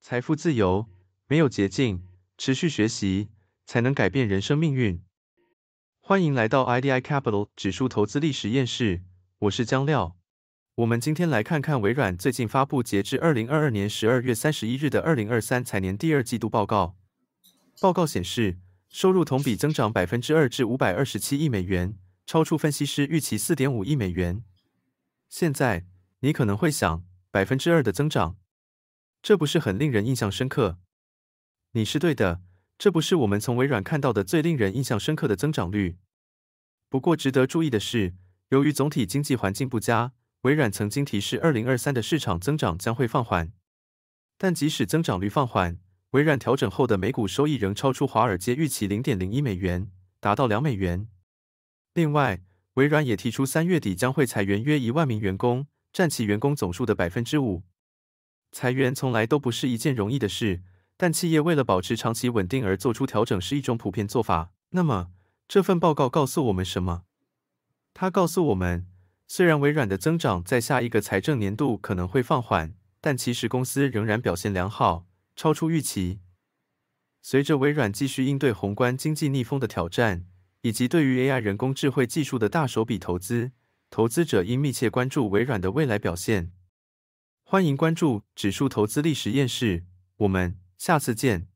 财富自由没有捷径，持续学习才能改变人生命运。欢迎来到 IDI Capital 指数投资力实验室，我是江料。我们今天来看看微软最近发布截至二零二二年十二月三十一日的二零二三财年第二季度报告。报告显示，收入同比增长百分之二至五百二十七亿美元。超出分析师预期四点五亿美元。现在你可能会想，百分之二的增长，这不是很令人印象深刻？你是对的，这不是我们从微软看到的最令人印象深刻的增长率。不过值得注意的是，由于总体经济环境不佳，微软曾经提示二零二三的市场增长将会放缓。但即使增长率放缓，微软调整后的每股收益仍超出华尔街预期零点零一美元，达到两美元。另外，微软也提出，三月底将会裁员约一万名员工，占其员工总数的百分之五。裁员从来都不是一件容易的事，但企业为了保持长期稳定而做出调整是一种普遍做法。那么，这份报告告诉我们什么？它告诉我们，虽然微软的增长在下一个财政年度可能会放缓，但其实公司仍然表现良好，超出预期。随着微软继续应对宏观经济逆风的挑战。以及对于 AI 人工智慧技术的大手笔投资，投资者应密切关注微软的未来表现。欢迎关注指数投资力实验室，我们下次见。